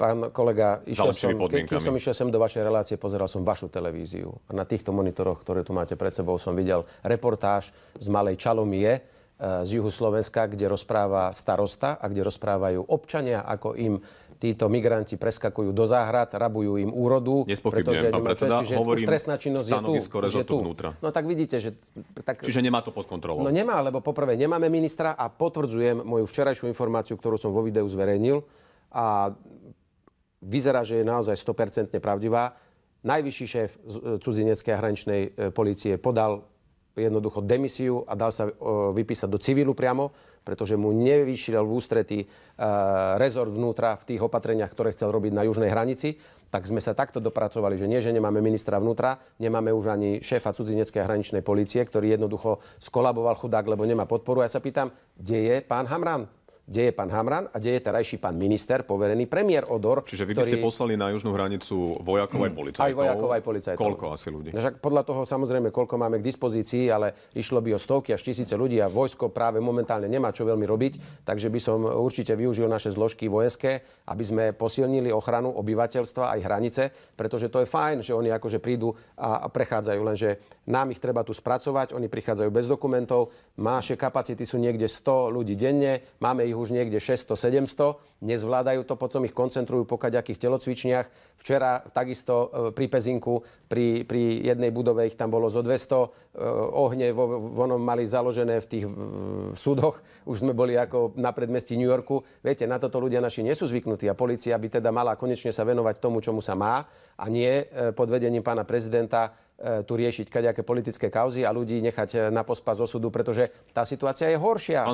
Pán kolega, išiel som, keď som išiel sem do vašej relácie, pozeral som vašu televíziu. A na týchto monitoroch, ktoré tu máte pred sebou, som videl reportáž z Malej Čalomie eh, z juhu Slovenska, kde rozpráva starosta a kde rozprávajú občania, ako im títo migranti preskakujú do záhrad, rabujú im úrodu. Pretože pán predseda, čest, hovorím trestná činnosť je tu, je tu. vnútra. No tak vidíte, že... Tak, čiže nemá to pod kontrolou. No nemá, lebo poprvé nemáme ministra a potvrdzujem moju včerajšiu informáciu, ktorú som vo videu zverejnil. A vyzerá, že je naozaj 100% pravdivá. Najvyšší šéf e, cudzineckej hraničnej e, policie podal jednoducho demisiu a dal sa e, vypísať do civilu priamo, pretože mu nevyšiel v ústretí rezort vnútra v tých opatreniach, ktoré chcel robiť na južnej hranici. Tak sme sa takto dopracovali, že nie, že nemáme ministra vnútra, nemáme už ani šéfa cudzineckej hraničnej policie, ktorý jednoducho skolaboval chudák, lebo nemá podporu. Ja sa pýtam, kde je pán Hamran? kde je pán Hamran a kde je terajší pán minister, poverený premiér Odor. Čiže vy by ktorý... ste poslali na južnú hranicu vojakov aj hm. policajtov? Aj vojakov aj policajtov. Koľko asi ľudí? No však podľa toho samozrejme, koľko máme k dispozícii, ale išlo by o stovky až tisíce ľudí a vojsko práve momentálne nemá čo veľmi robiť, takže by som určite využil naše zložky vojenské, aby sme posilnili ochranu obyvateľstva aj hranice, pretože to je fajn, že oni akože prídu a prechádzajú, lenže nám ich treba tu spracovať, oni prichádzajú bez dokumentov, naše kapacity sú niekde 100 ľudí denne, máme ich už niekde 600-700, nezvládajú to, potom ich koncentrujú po kaďakých telocvičniach. Včera takisto e, pri Pezinku, pri, pri jednej budove ich tam bolo zo 200, e, ohne vo, vonom mali založené v tých súdoch, už sme boli ako na predmestí New Yorku. Viete, na toto ľudia naši nie sú zvyknutí a policia by teda mala konečne sa venovať tomu, čomu sa má a nie e, pod vedením pána prezidenta tu riešiť kaďaké politické kauzy a ľudí nechať na pospa zo osudu, pretože tá situácia je horšia.